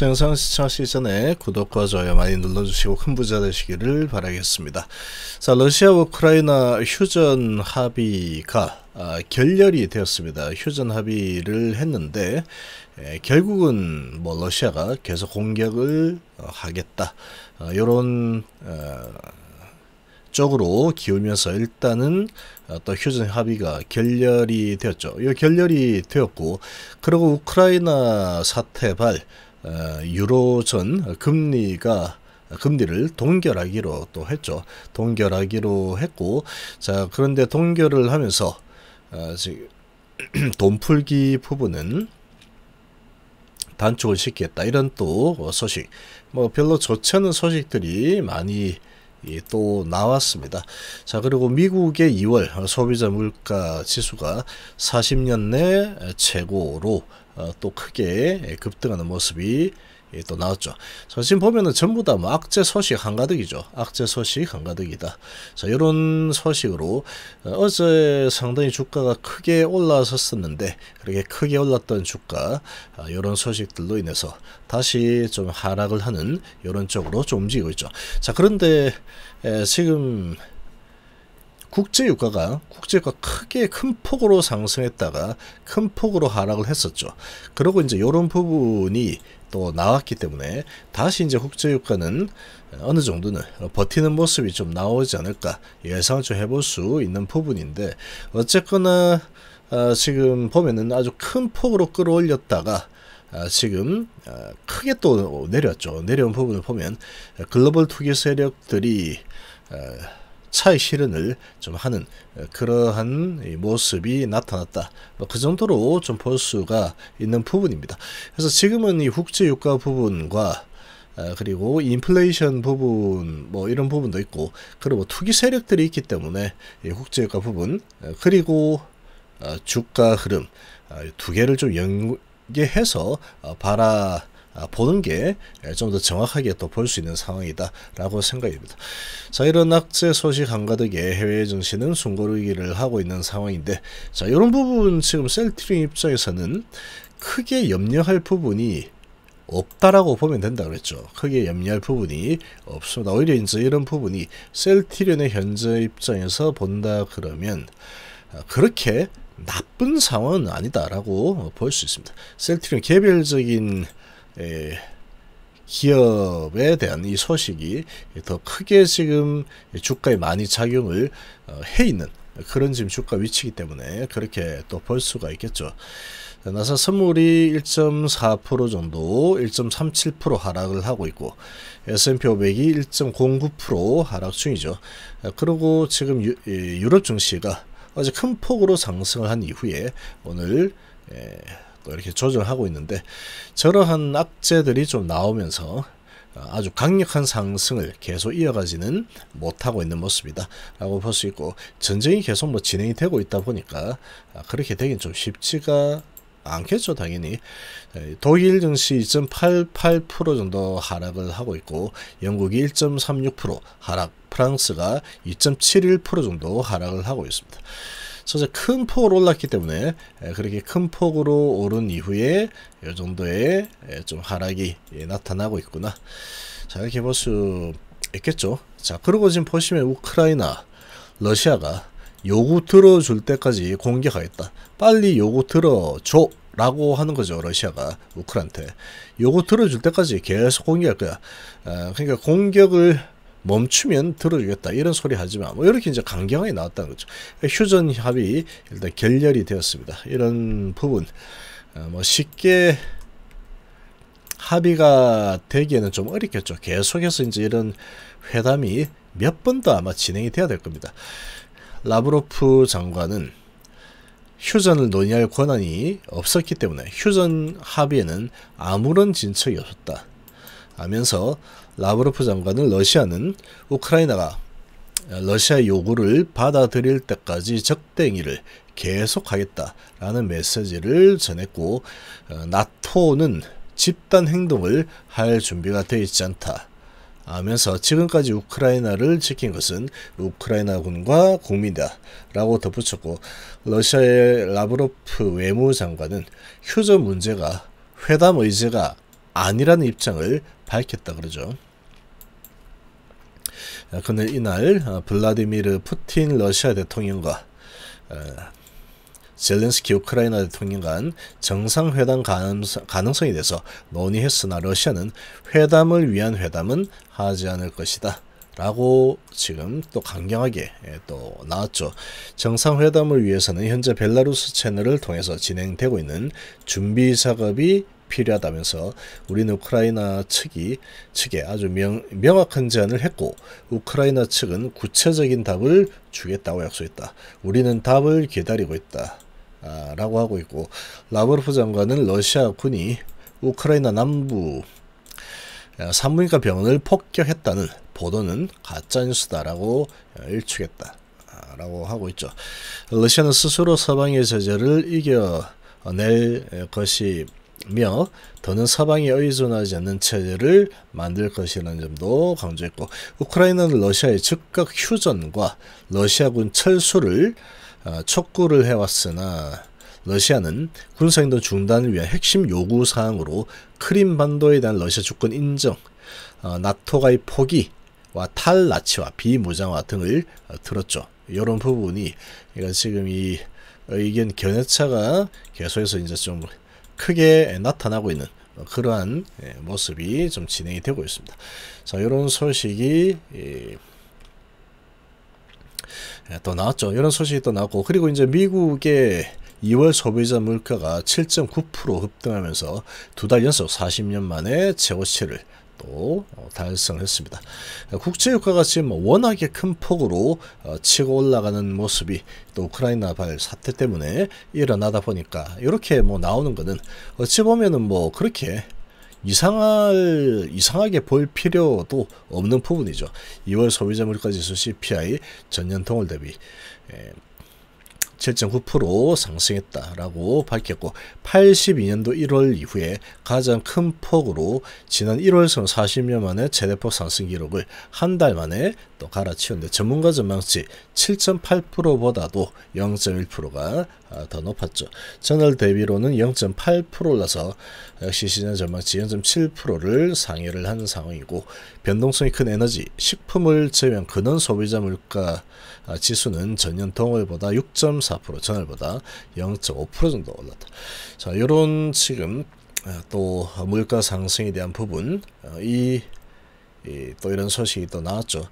자, 영상 시청하시기 전에 구독과 좋아요 많이 눌러주시고 큰 부자 되시기를 바라겠습니다. 자, 러시아 우크라이나 휴전 합의가 아, 결렬이 되었습니다. 휴전 합의를 했는데 에, 예, 결국은 뭐 러시아가 계속 공격을 어, 하겠다 어, 이런 어, 쪽으로 기울면서 일단은 어, 또 휴전 합의가 결렬이 되었죠. 이 결렬이 되었고 그리고 우크라이나 사태 발 어, 유로전 금리가 금리를 동결하기로 또 했죠. 동결하기로 했고 자 그런데 동결을 하면서 어, 지금 돈풀기 부분은 단축을 시키겠다 이런 또 소식 뭐 별로 좋지 않은 소식들이 많이 예, 또 나왔습니다. 자 그리고 미국의 2월 소비자 물가 지수가 40년 내 최고로 어, 또 크게 예, 급등하는 모습이 예, 또 나왔죠. 자, 지금 보면은 전부 다뭐 악재 소식 한가득이죠. 악재 소식 한가득이다. 자, 이런 소식으로 어, 제 상당히 주가가 크게 올라섰었는데 그렇게 크게 올랐던 주가 아, 이런 소식들로 인해서 다시 좀 하락을 하는 이런 쪽으로 좀 움직이고 있죠. 자, 그런데 에, 지금 국제 유가가 국제가 크게 큰 폭으로 상승했다가 큰 폭으로 하락을 했었죠. 그러고 이제 이런 부분이 또 나왔기 때문에 다시 이제 국제 유가는 어느 정도는 버티는 모습이 좀 나오지 않을까 예상을 좀 해볼 수 있는 부분인데 어쨌거나 어, 지금 보면은 아주 큰 폭으로 끌어올렸다가 아, 지금 아, 크게 또 내렸죠. 내려온 부분을 보면 글로벌 투기 세력들이 아, 차의 실현을 좀 하는 어, 그러한 모습이 나타났다. 뭐 그 정도로 좀 볼 수가 있는 부분입니다. 그래서 지금은 이 국제 유가 부분과 어, 그리고 인플레이션 부분 뭐 이런 부분도 있고 그리고 투기 세력들이 있기 때문에 국제유가 부분 어, 그리고 주가 흐름 두 개를 좀 연계해서 바라 아, 보는 게 좀 더 정확하게 또 볼 수 있는 상황이다라고 생각입니다. 자 이런 낙제 소식 한가득에 해외 증시는 숨고르기를 하고 있는 상황인데 자 이런 부분 지금 셀트리 입장에서는 크게 염려할 부분이 없다라고 보면 된다 그랬죠. 크게 염려할 부분이 없습니다. 오히려 이제 이런 부분이 셀티련의 현재 입장에서 본다 그러면 아, 그렇게 나쁜 상황은 아니다라고 볼 수 있습니다. 셀트리 개별적인 예, 기업에 대한 이 소식이 더 크게 지금 주가에 많이 작용을 어, 해 있는 그런 지금 주가 위치이기 때문에 그렇게 또 볼 수가 있겠죠. 나사 선물이 1.4% 정도, 1.37% 하락을 하고 있고 S&P 500이 1.09% 하락 중이죠. 그리고 지금 유, 예, 럽 증시가 어제 큰 폭으로 상승을 한 이후에 오늘 예, 또 이렇게 조정하고 있는데 저러한 악재들이 좀 나오면서 어, 아주 강력한 상승을 계속 이어가지는 못하고 있는 모습이다 라고 볼 수 있고 전쟁이 계속 뭐 진행이 되고 있다 보니까 아, 그렇게 되긴 좀 쉽지가 않겠죠 당연히 독일 증시 2.88% 정도 하락을 하고 있고 영국이 1.36% 하락 프랑스가 2.71% 정도 하락을 하고 있습니다 소재 큰 폭으로 올랐기 때문에 그렇게 큰 폭으로 오른 이후에 이 정도의 좀 하락이 예, 나타나고 있구나. 자 이렇게 볼 수 있겠죠. 자그러고 지금 보시면 우크라이나, 러시아가 요구 들어줄 때까지 공격하겠다. 빨리 요구 들어줘. 라고 하는 거죠 러시아가 우크라한테 요거 들어줄 때까지 계속 공격할 거야 아, 그러니까 공격을 멈추면 들어주겠다 이런 소리 하지만 뭐 이렇게 이제 강경하게 나왔다는 거죠. 휴전 합의 일단 결렬이 되었습니다. 이런 부분 어, 뭐 쉽게 합의가 되기에는 좀 어렵겠죠. 계속해서 이제 이런 회담이 몇 번 더 아마 진행이 돼야 될 겁니다. 라브로프 장관은 휴전을 논의할 권한이 없었기 때문에 휴전 합의에는 아무런 진척이 없었다 하면서 라브로프 장관은 러시아는 우크라이나가 어, 러시아 요구를 받아들일 때까지 적대행위를 계속하겠다라는 메시지를 전했고 어, 나토는 집단 행동을 할 준비가 되어 있지 않다. 하면서 지금까지 우크라이나를 지킨 것은 우크라이나군과 국민이다 라고 덧붙였고 러시아의 라브로프 외무장관은 휴전 문제가 회담 의제가 아니라는 입장을 밝혔다 그러죠. 아, 그날 이날 아, 블라디미르 푸틴 러시아 대통령과 아, 젤렌스키 우크라이나 대통령 간 정상회담 가능성, 에 대해서 논의했으나 러시아는 회담을 위한 회담은 하지 않을 것이다. 라고 지금 또 강경하게 예, 또 나왔죠. 정상회담을 위해서는 현재 벨라루스 채널을 통해서 진행되고 있는 준비 작업이 필요하다면서 우리는 우크라이나 측이 측에 아주 명, 명확한 제안을 했고 우크라이나 측은 구체적인 답을 주겠다고 약속했다. 우리는 답을 기다리고 있다. 아, 라고 하고 있고 라브로프 장관은 러시아 군이 우크라이나 남부 아, 산부인과 병원을 폭격했다는 보도는 가짜뉴스다라고 일축했다. 아, 라고 하고 있죠. 러시아는 스스로 서방의 제재를 이겨낼 것이 며 더는 서방에 의존하지 않는 체제를 만들 것이라는 점도 강조했고 우크라이나는 러시아의 즉각 휴전과 러시아군 철수를 어, 촉구를 해왔으나 러시아는 군사행동 중단을 위한 핵심 요구 사항으로 크림 반도에 대한 러시아 주권 인정, 어, 나토가의 포기와 탈라치와 비무장화 등을 어, 들었죠. 이런 부분이 그러니까 지금 이 의견 견해차가 계속해서 이제 좀 크게 나타나고 있는 그러한 예, 모습이 좀 진행이 되고 있습니다. 자, 이런 소식이 예, 또 나왔죠. 이런 소식이 또 나왔고 그리고 이제 미국의 2월 소비자 물가가 7.9% 급등하면서 두 달 연속 40년 만에 최고치를 또 어, 달성을 했습니다. 국제유가가 지금 뭐 워낙에 큰 폭으로 어, 치고 올라가는 모습이 또 우크라이나 발 사태 때문에 일어나다 보니까 이렇게 뭐 나오는 거는 어찌 보면은 뭐 그렇게 이상할, 이상하게 볼 필요도 없는 부분이죠. 2월 소비자 물가지수 CPI 전년 동월 대비 에, 7.9% 상승했다라고 밝혔고 82년도 1월 이후에 가장 큰 폭으로 지난 1월선 40년 만에 최대폭 상승 기록을 한 달 만에 또갈아치운데 전문가 전망치 7.8%보다도 0.1%가 아, 더 높았죠. 전월 대비로는 0.8% 올라서 역시 시장 전망치 0.7%를 상회를 한 상황이고 변동성이 큰 에너지, 식품을 제외한 근원 소비자 물가 아, 지수는 전년 동월보다 0.4% 전월보다 0.5% 정도 올랐다. 자, 요런 지금 또 물가 상승에 대한 부분 이, 또 이런 소식이 또 나왔죠.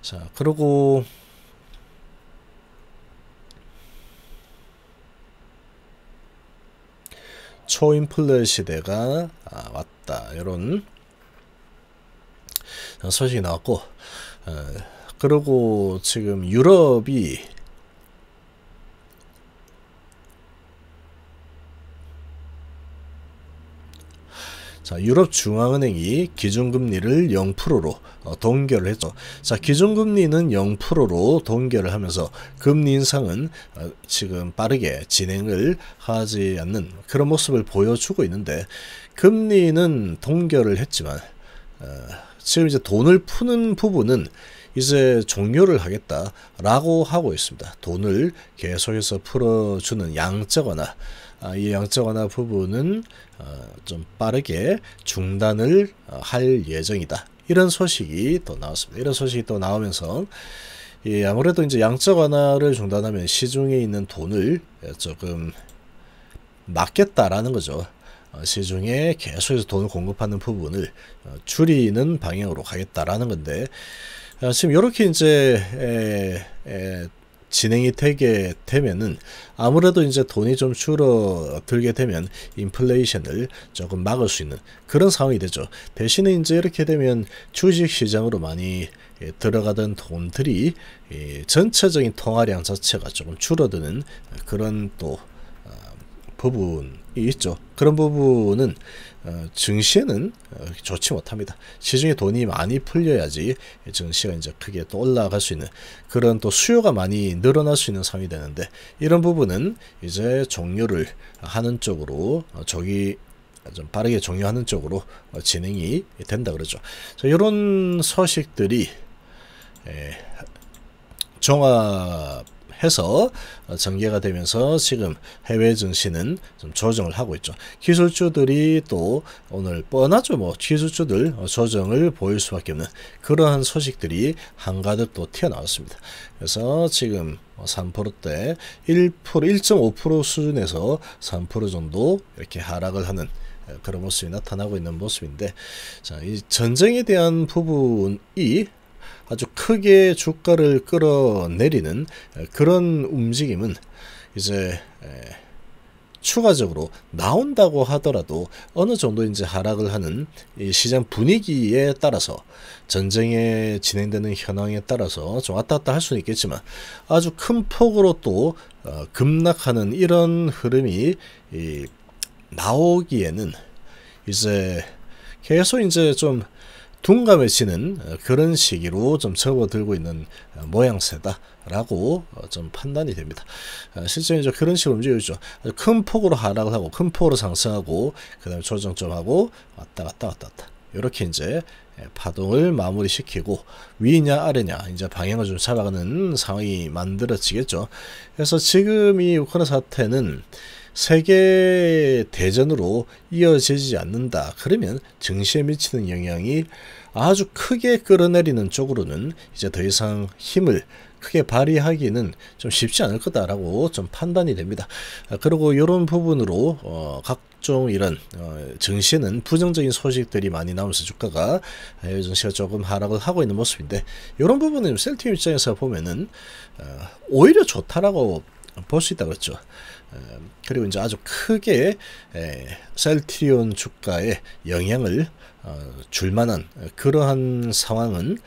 자, 그리고 초인플레 시대가 아, 왔다. 이런 소식이 나왔고 어, 그리고 지금 유럽이 자, 유럽 중앙은행이 기준금리를 0%로 어, 동결을 했죠. 자, 기준금리는 0%로 동결을 하면서 금리 인상은 어, 지금 빠르게 진행을 하지 않는 그런 모습을 보여주고 있는데 금리는 동결을 했지만 어, 지금 이제 돈을 푸는 부분은 이제 종료를 하겠다라고 하고 있습니다. 돈을 계속해서 풀어주는 양적 완화, 아, 이 양적 완화 부분은 어, 좀 빠르게 중단을 어, 할 예정이다. 이런 소식이 또 나왔습니다. 이런 소식이 또 나오면서 예, 아무래도 이제 양적 완화를 중단하면 시중에 있는 돈을 예, 조금 막겠다라는 거죠. 어, 시중에 계속해서 돈을 공급하는 부분을 줄이는 방향으로 가겠다라는 건데 지금 이렇게 이제 에, 에, 진행이 되게 되면은 아무래도 이제 돈이 좀 줄어들게 되면 인플레이션을 조금 막을 수 있는 그런 상황이 되죠. 대신에 이제 이렇게 되면 주식 시장으로 많이 예, 들어가던 돈들이 예, 전체적인 통화량 자체가 조금 줄어드는 그런 또 부분이 있죠. 그런 부분은 어, 증시에는 어, 좋지 못합니다. 시중에 돈이 많이 풀려야지 증시가 이제 크게 또 올라갈 수 있는 그런 또 수요가 많이 늘어날 수 있는 상황이 되는데 이런 부분은 이제 종료를 하는 쪽으로 저기 어, 좀 빠르게 종료하는 쪽으로 어, 진행이 된다 그러죠. 자, 이런 소식들이 에, 종합 해서 어, 전개가 되면서 지금 해외 증시는 좀 조정을 하고 있죠. 기술주들이 또 오늘 뻔하죠. 뭐 기술주들 어, 조정을 보일 수밖에 없는 그러한 소식들이 한가득 또 튀어나왔습니다. 그래서 지금 3%대 1% 1.5% 수준에서 3% 정도 이렇게 하락을 하는 어, 그런 모습이 나타나고 있는 모습인데 자, 이 전쟁에 대한 부분이 아주 크게 주가를 끌어내리는 그런 움직임은 이제 추가적으로 나온다고 하더라도 어느 정도 이제 하락을 하는 시장 분위기에 따라서 전쟁에 진행되는 현황에 따라서 좀 왔다 갔다 할 수는 있겠지만 아주 큰 폭으로 또 어, 급락하는 이런 흐름이 이, 나오기에는 이제 계속 이제 좀 둔감해 지는 어, 그런 시기로 좀 접어들고 있는 어, 모양새다라고 어, 좀 판단이 됩니다. 실제 이제 그런 식으로 움직이죠. 큰 폭으로 하락을 하고 큰 폭으로 상승하고 그다음에 조정 좀 하고 왔다 갔다 왔다 갔다 이렇게 이제 예, 파동을 마무리시키고 위냐 아래냐 이제 방향을 좀 잡아가는 상황이 만들어지겠죠. 그래서 지금 이 우크라이나 사태는 세계 대전으로 이어지지 않는다. 그러면 증시에 미치는 영향이 아주 크게 끌어내리는 쪽으로는 이제 더 이상 힘을 크게 발휘하기는 좀 쉽지 않을 거다라고 좀 판단이 됩니다. 아, 그리고 이런 부분으로 어, 각종 이런 어, 증시는 부정적인 소식들이 많이 나오면서 주가가 해외 아, 증시가 조금 하락을 하고 있는 모습인데 이런 부분은 셀틱 입장에서 보면은 어, 오히려 좋다라고 볼수 있다고 했죠. 어, 그리고 이제 아주 크게 셀트리온 주가에 영향을 어, 줄 만한 그러한 상황은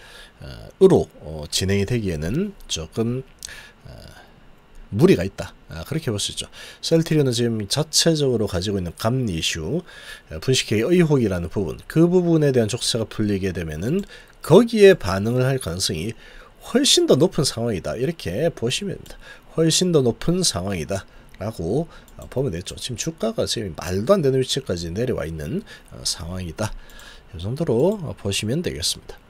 어, 으로 진행이 되기에는 조금 무리가 있다. 아, 그렇게 볼 수 있죠. 셀트리온은 지금 자체적으로 가지고 있는 감리 이슈, 분식회의 의혹이라는 부분, 그 부분에 대한 족쇄가 풀리게 되면은 거기에 반응을 할 가능성이 훨씬 더 높은 상황이다. 이렇게 보시면 됩니다. 훨씬 더 높은 상황이다. 라고 보면 어, 되죠. 지금 주가가 지금 말도 안 되는 위치까지 내려와 있는 어, 상황이다. 이 정도로 어, 보시면 되겠습니다.